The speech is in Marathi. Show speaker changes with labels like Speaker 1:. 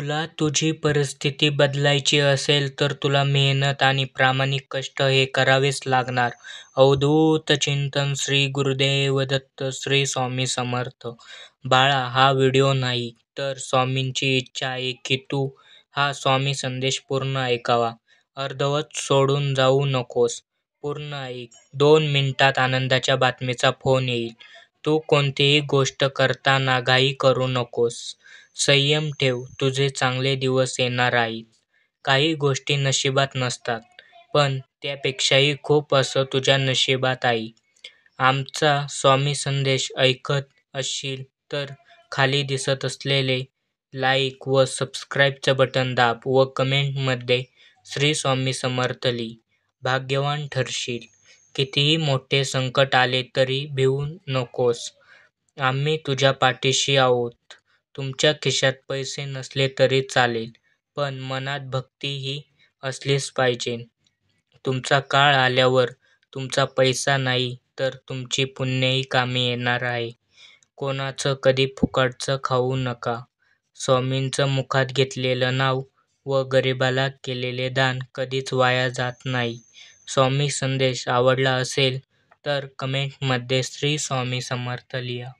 Speaker 1: तुला तुझी परिस्थिती बदलायची असेल तर तुला मेहनत आणि प्रामाणिक कष्ट हे करावेच लागणार अवधूत चिंतन श्री गुरुदेव दत्त श्री स्वामी समर्थ बाळा हा व्हिडिओ नाही तर स्वामींची इच्छा आहे की तू हा स्वामी संदेश पूर्ण ऐकावा अर्धवत सोडून जाऊ नकोस पूर्ण ऐक दोन मिनिटात आनंदाच्या बातमीचा फोन येईल तू कोणतीही गोष्ट करताना घाई करू नकोस संयम ठेव तुझे चांगले दिवस येणार आहेत काही गोष्टी नशिबात नसतात पण त्यापेक्षाही खूप असं तुझ्या नशिबात आहे आमचा स्वामी संदेश ऐकत असशील तर खाली दिसत असलेले लाईक व सबस्क्राईबचं बटन दाब व कमेंटमध्ये श्री स्वामी समर्थली भाग्यवान ठरशील कितीही मोठे संकट आले तरी भिवू नकोस आम्ही तुझ्या पाठीशी आहोत तुमच्या खिशात पैसे नसले तरी चालेल पण मनात भक्ती ही असलीच पाहिजे. तुमचा काळ आल्यावर तुमचा पैसा नाही तर तुमची पुण्यही कामी येणार आहे. कोणाचं कधी फुकटचं खाऊ नका. स्वामींचं मुखात घेतलेलं नाव व गरिबाला केलेले दान कधीच वाया जात नाही. स्वामी संदेश आवडला असेल तर कमेंटमध्ये श्री स्वामी समर्थ लिहा.